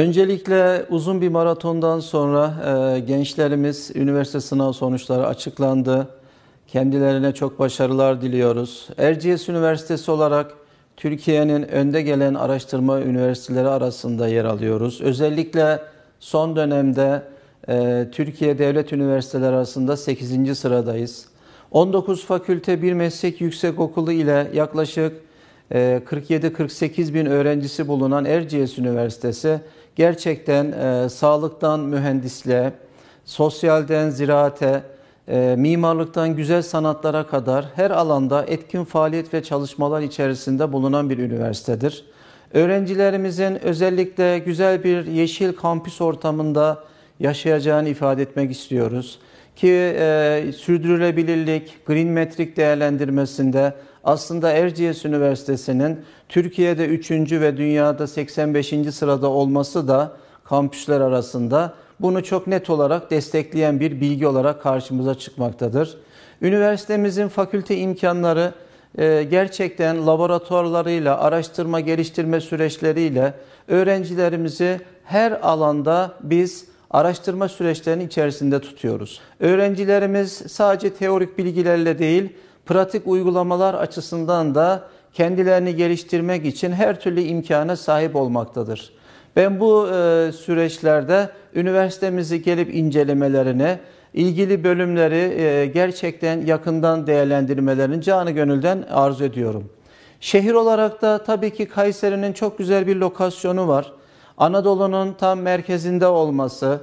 Öncelikle uzun bir maratondan sonra e, gençlerimiz üniversite sınav sonuçları açıklandı. Kendilerine çok başarılar diliyoruz. Erciyes Üniversitesi olarak Türkiye'nin önde gelen araştırma üniversiteleri arasında yer alıyoruz. Özellikle son dönemde e, Türkiye Devlet Üniversiteleri arasında 8. sıradayız. 19 fakülte bir meslek yüksekokulu ile yaklaşık 47-48 ee, bin öğrencisi bulunan Erciyes Üniversitesi gerçekten e, sağlıktan mühendisliğe, sosyalden ziraate, e, mimarlıktan güzel sanatlara kadar her alanda etkin faaliyet ve çalışmalar içerisinde bulunan bir üniversitedir. Öğrencilerimizin özellikle güzel bir yeşil kampüs ortamında yaşayacağını ifade etmek istiyoruz ki e, sürdürülebilirlik, green metrik değerlendirmesinde aslında Erciyes Üniversitesi'nin Türkiye'de 3. ve dünyada 85. sırada olması da kampüsler arasında bunu çok net olarak destekleyen bir bilgi olarak karşımıza çıkmaktadır. Üniversitemizin fakülte imkanları e, gerçekten laboratuvarlarıyla, araştırma geliştirme süreçleriyle öğrencilerimizi her alanda biz araştırma süreçlerinin içerisinde tutuyoruz. Öğrencilerimiz sadece teorik bilgilerle değil, pratik uygulamalar açısından da kendilerini geliştirmek için her türlü imkana sahip olmaktadır. Ben bu e, süreçlerde üniversitemizi gelip incelemelerini, ilgili bölümleri e, gerçekten yakından değerlendirmelerini canı gönülden arzu ediyorum. Şehir olarak da tabii ki Kayseri'nin çok güzel bir lokasyonu var. Anadolu'nun tam merkezinde olması,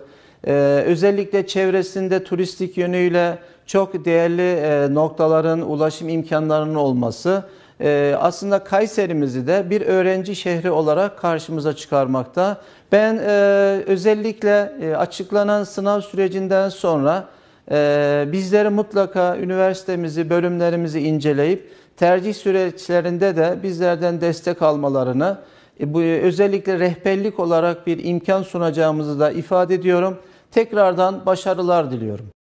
e, özellikle çevresinde turistik yönüyle çok değerli e, noktaların ulaşım imkanlarının olması e, aslında Kayserimizi de bir öğrenci şehri olarak karşımıza çıkarmakta. Ben özellikle açıklanan sınav sürecinden sonra bizleri mutlaka üniversitemizi, bölümlerimizi inceleyip tercih süreçlerinde de bizlerden destek almalarını e, bu e, özellikle rehberlik olarak bir imkan sunacağımızı da ifade ediyorum. Tekrardan başarılar diliyorum.